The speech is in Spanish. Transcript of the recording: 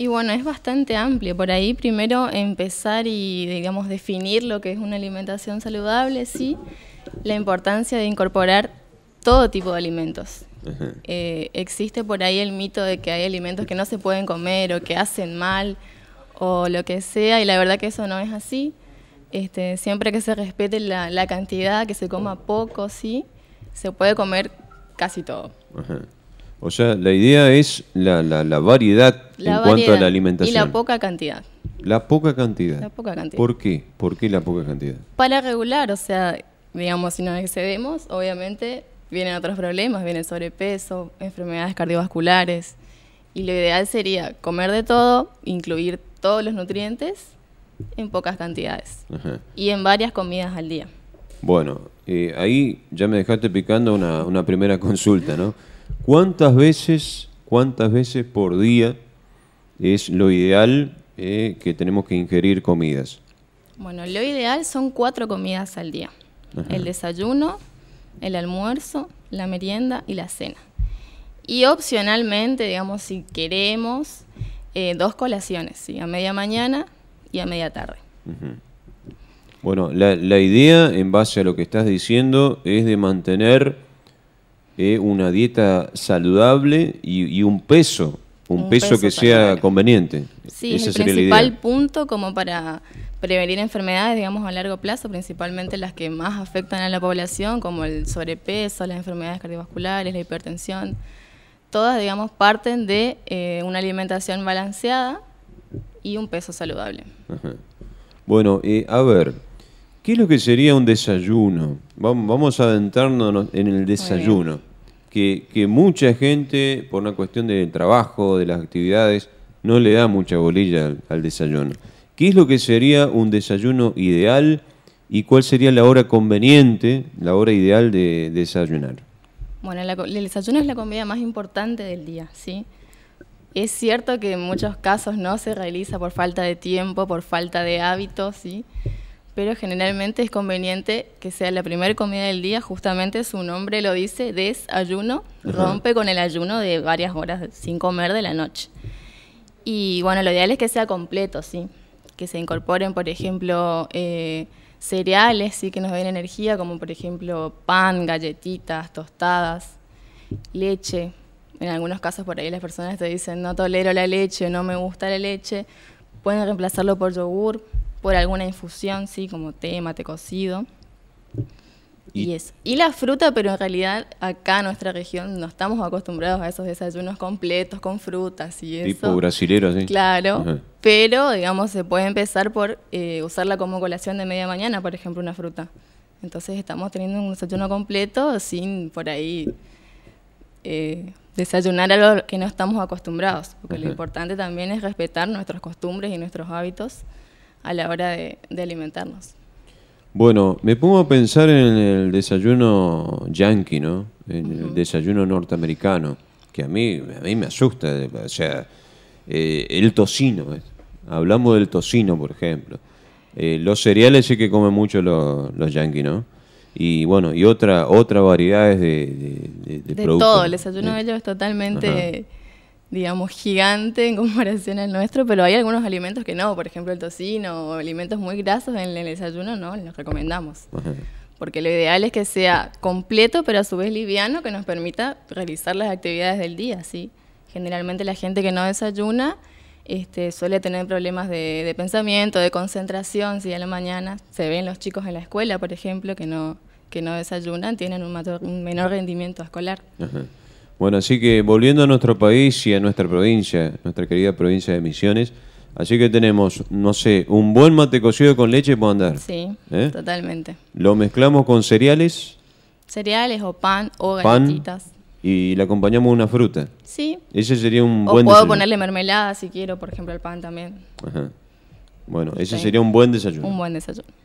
Y bueno, es bastante amplio. Por ahí primero empezar y, digamos, definir lo que es una alimentación saludable, sí, la importancia de incorporar todo tipo de alimentos. Eh, existe por ahí el mito de que hay alimentos que no se pueden comer o que hacen mal o lo que sea, y la verdad que eso no es así. Este, siempre que se respete la, la cantidad, que se coma poco, sí, se puede comer casi todo. Ajá. O sea, la idea es la, variedad en cuanto a la alimentación. Y la poca cantidad. La poca cantidad. La poca cantidad. ¿Por qué? ¿Por qué la poca cantidad? Para regular, o sea, digamos, si nos excedemos, obviamente vienen otros problemas, vienen sobrepeso, enfermedades cardiovasculares. Y lo ideal sería comer de todo, incluir todos los nutrientes en pocas cantidades y en varias comidas al día. Bueno, eh, ahí ya me dejaste picando una, una primera consulta, ¿no? ¿Cuántas veces, cuántas veces por día es lo ideal eh, que tenemos que ingerir comidas? Bueno, lo ideal son cuatro comidas al día. El desayuno, el almuerzo, la merienda y la cena. Y opcionalmente, digamos, si queremos, eh, dos colaciones, a media mañana y a media tarde. Bueno, la idea, en base a lo que estás diciendo, es de mantener ¿eh? una dieta saludable y, un peso, un, peso, que sea conveniente. Sí, es el principal punto como para prevenir enfermedades, digamos, a largo plazo, principalmente las que más afectan a la población, como el sobrepeso, las enfermedades cardiovasculares, la hipertensión. Todas, digamos, parten de eh, una alimentación balanceada y un peso saludable. Bueno, eh, a ver, ¿qué es lo que sería un desayuno? Vamos, vamos a adentrarnos en el desayuno que, mucha gente, por una cuestión del trabajo, de las actividades, no le da mucha bolilla al, desayuno. ¿Qué es lo que sería un desayuno ideal y cuál sería la hora conveniente, la hora ideal de, desayunar? Bueno, el desayuno es la comida más importante del día, ¿sí? Es cierto que en muchos casos no se realiza por falta de tiempo, por falta de hábitos, ¿sí? pero generalmente es conveniente que sea la primera comida del día, justamente su nombre lo dice, desayuno, rompe con el ayuno de varias horas sin comer de la noche. Y bueno, lo ideal es que sea completo, ¿sí? Que se incorporen, por ejemplo, eh, cereales, ¿sí? Que nos den energía, como por ejemplo pan, galletitas, tostadas, leche. En algunos casos por ahí las personas te dicen, no tolero la leche, no me gusta la leche. Pueden reemplazarlo por yogur, por alguna infusión, sí, como té, mate cocido. Y, y la fruta, pero en realidad acá en nuestra región no estamos acostumbrados a esos desayunos completos con frutas y eso. Tipo brasilero, sí. Claro, pero digamos se puede empezar por eh, usarla como colación de media mañana, por ejemplo, una fruta. Entonces estamos teniendo un desayuno completo sin por ahí eh, desayunar a lo que no estamos acostumbrados, porque lo importante también es respetar nuestras costumbres y nuestros hábitos a la hora de, alimentarnos. Bueno, me pongo a pensar en el desayuno yanqui, ¿no? En el desayuno norteamericano, que a mí, a mí me asusta. O sea, eh, el tocino, ¿eh? hablamos del tocino, por ejemplo. Eh, los cereales sí que comen mucho los, los ¿no? Y bueno, y otra, otra variedades de, de, de, productos. todo, el desayuno de ellos es totalmente digamos, gigante en comparación al nuestro, pero hay algunos alimentos que no, por ejemplo el tocino o alimentos muy grasos en el desayuno no los recomendamos. Porque lo ideal es que sea completo, pero a su vez liviano, que nos permita realizar las actividades del día, ¿sí? Generalmente la gente que no desayuna este, suele tener problemas de, pensamiento, de concentración, si a la mañana se ven los chicos en la escuela, por ejemplo, que no, que no desayunan, tienen un, menor rendimiento escolar. Bueno, así que volviendo a nuestro país y a nuestra provincia, nuestra querida provincia de Misiones, así que tenemos, no sé, un buen mate cocido con leche para andar. Sí, ¿Eh? totalmente. Lo mezclamos con cereales. Cereales o pan o galletitas. y le acompañamos una fruta. Sí. Ese sería un o buen puedo ponerle mermelada si quiero, por ejemplo, al pan también. Ajá. Bueno, ese sería un buen desayuno. Un buen desayuno.